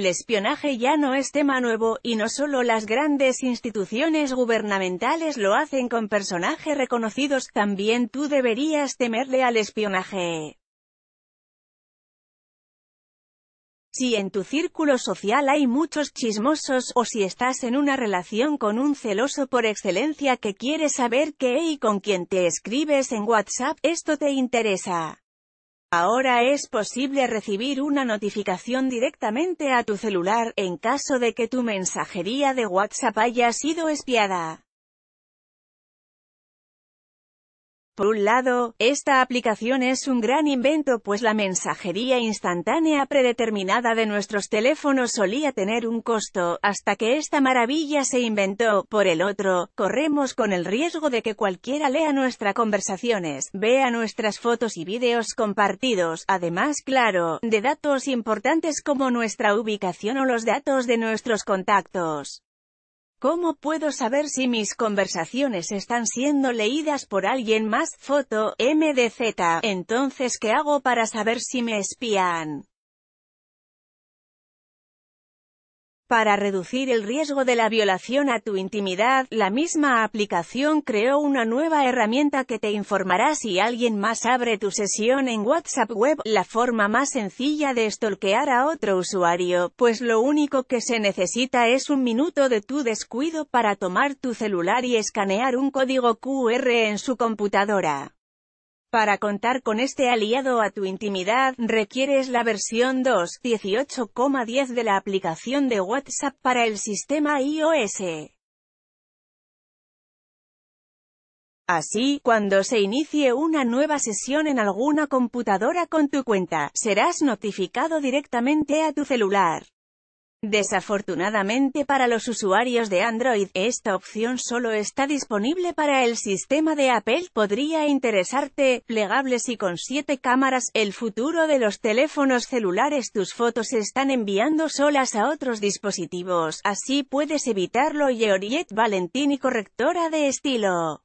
El espionaje ya no es tema nuevo, y no solo las grandes instituciones gubernamentales lo hacen con personajes reconocidos, también tú deberías temerle al espionaje. Si en tu círculo social hay muchos chismosos, o si estás en una relación con un celoso por excelencia que quiere saber qué y con quién te escribes en WhatsApp, esto te interesa. Ahora es posible recibir una notificación directamente a tu celular, en caso de que tu mensajería de WhatsApp haya sido espiada. Por un lado, esta aplicación es un gran invento pues la mensajería instantánea predeterminada de nuestros teléfonos solía tener un costo, hasta que esta maravilla se inventó. Por el otro, corremos con el riesgo de que cualquiera lea nuestras conversaciones, vea nuestras fotos y vídeos compartidos, además, claro, de datos importantes como nuestra ubicación o los datos de nuestros contactos. ¿Cómo puedo saber si mis conversaciones están siendo leídas por alguien más? Foto, MDZ. Entonces, ¿qué hago para saber si me espían? Para reducir el riesgo de la violación a tu intimidad, la misma aplicación creó una nueva herramienta que te informará si alguien más abre tu sesión en WhatsApp Web, la forma más sencilla de estolquear a otro usuario, pues lo único que se necesita es un minuto de tu descuido para tomar tu celular y escanear un código QR en su computadora. Para contar con este aliado a tu intimidad, requieres la versión 2.18.10 de la aplicación de WhatsApp para el sistema iOS. Así, cuando se inicie una nueva sesión en alguna computadora con tu cuenta, serás notificado directamente a tu celular. Desafortunadamente para los usuarios de Android, esta opción solo está disponible para el sistema de Apple. Podría interesarte, plegables y con siete cámaras, el futuro de los teléfonos celulares. Tus fotos se están enviando solas a otros dispositivos, así puedes evitarlo. Yoriet Valentini, correctora de estilo.